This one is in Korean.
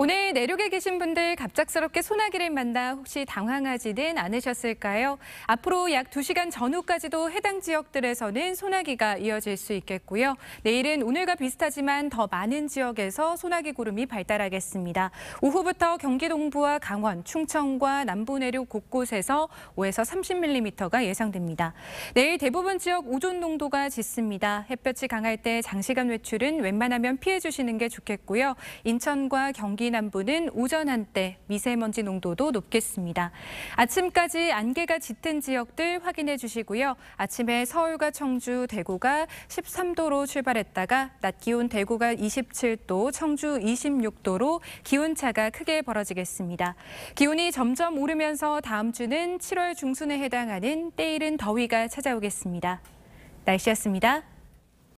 오늘 내륙에 계신 분들 갑작스럽게 소나기를 만나 혹시 당황하지는 않으셨을까요? 앞으로 약 2시간 전후까지도 해당 지역들에서는 소나기가 이어질 수 있겠고요. 내일은 오늘과 비슷하지만 더 많은 지역에서 소나기 구름이 발달하겠습니다. 오후부터 경기 동부와 강원, 충청과 남부 내륙 곳곳에서 5에서 30mm가 예상됩니다. 내일 대부분 지역 오존 농도가 짙습니다. 햇볕이 강할 때 장시간 외출은 웬만하면 피해 주시는 게 좋겠고요. 인천과 경기 동이남부는 오전 한때 미세먼지 농도도 높겠습니다. 아침까지 안개가 짙은 지역들 확인해 주시고요. 아침에 서울과 청주, 대구가 13도로 출발했다가 낮 기온 대구가 27도, 청주 26도로 기온차가 크게 벌어지겠습니다. 기온이 점점 오르면서 다음 주는 7월 중순에 해당하는 때이른 더위가 찾아오겠습니다. 날씨였습니다.